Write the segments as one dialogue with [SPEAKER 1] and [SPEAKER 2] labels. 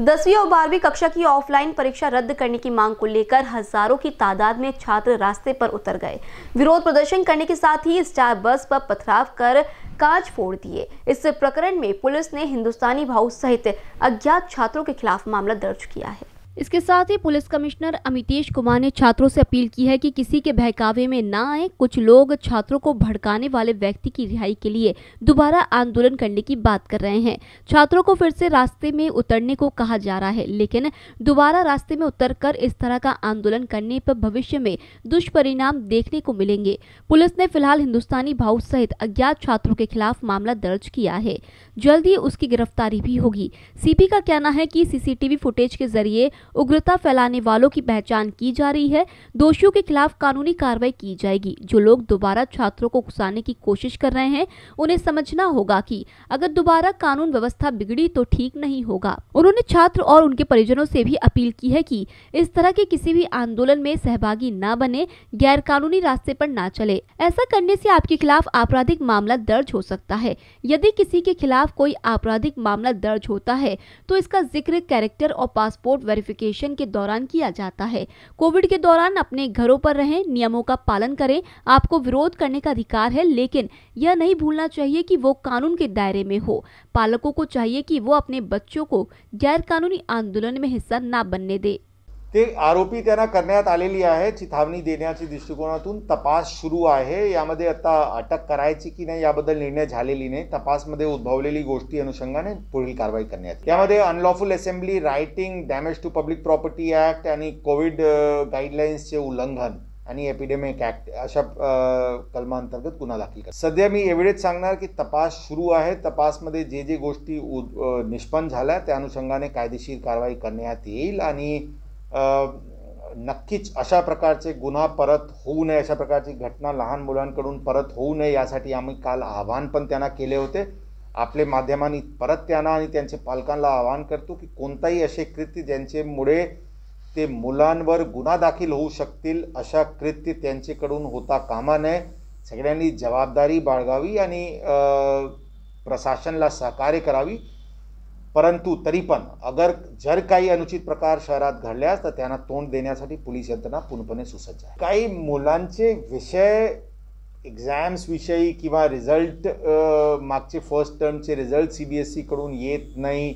[SPEAKER 1] दसवीं और बारहवीं कक्षा की ऑफलाइन परीक्षा रद्द करने की मांग को लेकर हजारों की तादाद में छात्र रास्ते पर उतर गए विरोध प्रदर्शन करने के साथ ही स्टार बस पर पथराव कर कांच फोड़ दिए इस प्रकरण में पुलिस ने हिंदुस्तानी भाव सहित अज्ञात छात्रों के खिलाफ मामला दर्ज किया है इसके साथ ही पुलिस कमिश्नर अमितेश कुमार ने छात्रों से अपील की है कि किसी के बहकावे में ना आए कुछ लोग छात्रों को भड़काने वाले व्यक्ति की रिहाई के लिए दोबारा आंदोलन करने की बात कर रहे हैं छात्रों को फिर से रास्ते में उतरने को कहा जा रहा है लेकिन दोबारा रास्ते में उतरकर इस तरह का आंदोलन करने पर भविष्य में दुष्परिणाम देखने को मिलेंगे पुलिस ने फिलहाल हिंदुस्तानी भाव सहित अज्ञात छात्रों के खिलाफ मामला दर्ज किया है जल्द ही उसकी गिरफ्तारी भी होगी सीपी का कहना है की सीसीटीवी फुटेज के जरिए उग्रता फैलाने वालों की पहचान की जा रही है दोषियों के खिलाफ कानूनी कार्रवाई की जाएगी जो लोग दोबारा छात्रों को घुसाने की कोशिश कर रहे हैं उन्हें समझना होगा कि अगर दोबारा कानून व्यवस्था बिगड़ी तो ठीक नहीं होगा उन्होंने छात्र और उनके परिजनों से भी अपील की है की इस तरह के किसी भी आंदोलन में सहभागी न बने गैर कानूनी रास्ते पर न चले ऐसा करने से आपके खिलाफ आपराधिक मामला दर्ज हो सकता है यदि किसी के खिलाफ कोई आपराधिक मामला दर्ज होता है तो इसका जिक्र कैरेक्टर और पासपोर्ट वेरिफिकेशन वेकेशन के दौरान किया जाता है कोविड के दौरान अपने घरों पर रहें नियमों का पालन करें आपको विरोध करने का अधिकार है लेकिन यह नहीं भूलना चाहिए कि वो कानून के दायरे में हो पालकों को चाहिए कि वो अपने बच्चों को गैर कानूनी आंदोलन में हिस्सा न बनने दें
[SPEAKER 2] ते आरोपी त्यांना करण्यात आलेली आहे चिथावणी देण्याच्या दृष्टिकोनातून तपास सुरू आहे यामध्ये आता अटक करायची की नाही याबद्दल निर्णय झालेली नाही तपासमध्ये उद्भवलेली गोष्टी अनुषंगाने पुढील कारवाई करण्यात यामध्ये unlawful assembly rioting damage to public property act आणि कोविड गाईडलाईन्सचे उल्लंघन आणि एपिडेमिक ऍक्ट अशा कलमांतर्गत गुन्हा दाखल कर सध्या मी एवढेच सांगणार की तपास सुरू आहे तपासमध्ये जे जे गोष्टी निष्पन्न झाल्या त्या अनुषंगाने कायदेशीर कारवाई करण्यात येईल आणि नक्कीच अशा प्रकारचे गुन्हा परत होऊ नये अशा प्रकारची घटना लहान मुलांकडून परत होऊ नये यासाठी आम्ही काल आव्हान पण त्यांना केले होते आपले माध्यमांनी परत त्यांना आणि त्यांचे पालकांना आवाहन करतो की कोणताही असे कृत्य ज्यांच्यामुळे ते मुलांवर गुन्हा दाखल होऊ शकतील अशा कृत्य त्यांच्याकडून होता कामा नये सगळ्यांनी जबाबदारी बाळगावी आणि प्रशासनाला सहकार्य करावी परंतु तरी पण अगर जर काही अनुचित प्रकार शहरात घडल्यास तर त्यांना तोंड देण्यासाठी पोलीस यंत्रणा पूर्णपणे सुसज्ज आहे काही मुलांचे विषय एक्झाम्सविषयी किंवा रिझल्ट मागचे फर्स्ट टर्मचे रिझल्ट सी बी एस सीकडून येत नाही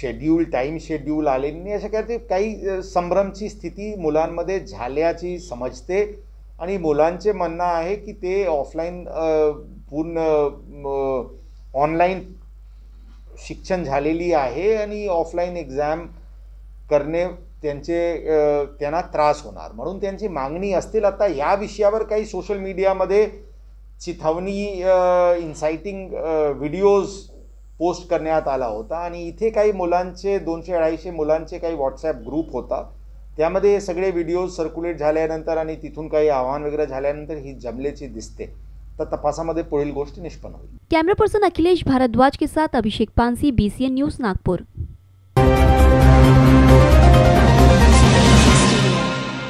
[SPEAKER 2] शेड्यूल टाईम शेड्यूल आले नाही अशा ते काही संभ्रमची स्थिती मुलांमध्ये झाल्याची समजते आणि मुलांचे म्हणणं आहे की ते ऑफलाईन पूर्ण ऑनलाईन शिक्षण झालेली आहे आणि ऑफलाईन एक्झाम करणे त्यांचे त्यांना त्रास होणार म्हणून त्यांची मागणी असतील आता या विषयावर काही सोशल मीडियामध्ये चिथावणी इन्साइटिंग व्हिडिओज पोस्ट करण्यात आला होता आणि इथे काही मुलांचे दोनशे अडीचशे मुलांचे काही व्हॉट्सॲप ग्रुप होता त्यामध्ये सगळे व्हिडिओज सर्क्युलेट झाल्यानंतर आणि तिथून काही आव्हान वगैरे झाल्यानंतर ही जमलेची दिसते तर तपासामध्ये पुढील गोष्टी निष्पन्न होईल
[SPEAKER 1] कॅमेरा पर्सन अखिलेश भारद्वाज के साथ अभिषेक पानसी बीसीएन न्यूज नागपूर